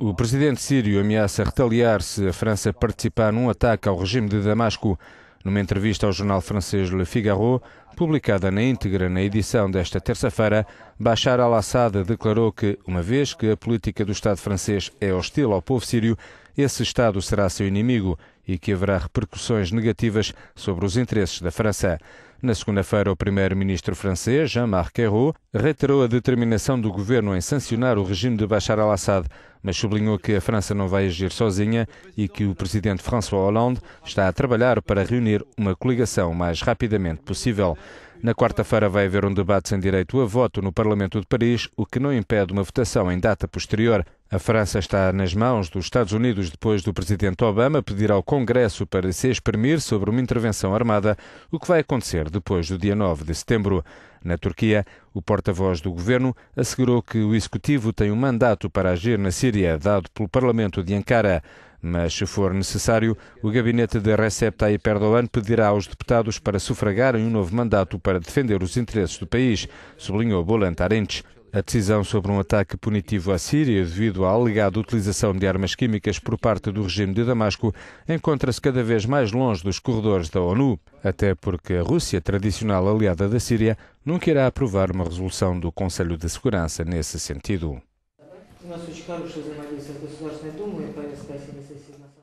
O presidente sírio ameaça retaliar se a França participar num ataque ao regime de Damasco. Numa entrevista ao jornal francês Le Figaro, publicada na íntegra na edição desta terça-feira, Bashar al-Assad declarou que, uma vez que a política do Estado francês é hostil ao povo sírio, esse Estado será seu inimigo e que haverá repercussões negativas sobre os interesses da França. Na segunda-feira, o primeiro-ministro francês, Jean-Marc Ayrault, reiterou a determinação do governo em sancionar o regime de Bashar al-Assad, mas sublinhou que a França não vai agir sozinha e que o presidente François Hollande está a trabalhar para reunir uma coligação o mais rapidamente possível. Na quarta-feira vai haver um debate sem direito a voto no Parlamento de Paris, o que não impede uma votação em data posterior. A França está nas mãos dos Estados Unidos depois do presidente Obama pedir ao Congresso para se exprimir sobre uma intervenção armada, o que vai acontecer depois do dia 9 de setembro. Na Turquia, o porta-voz do governo assegurou que o executivo tem um mandato para agir na Síria dado pelo Parlamento de Ankara. Mas, se for necessário, o gabinete de Recep Tayyip Erdogan pedirá aos deputados para sufragarem um novo mandato para defender os interesses do país, sublinhou Bolant Arendt. A decisão sobre um ataque punitivo à Síria devido à alegada utilização de armas químicas por parte do regime de Damasco encontra-se cada vez mais longe dos corredores da ONU, até porque a Rússia, tradicional aliada da Síria, nunca irá aprovar uma resolução do Conselho de Segurança nesse sentido. У нас очень хорошее взаимодействие с Государственной Думой, повестка осенней сессии.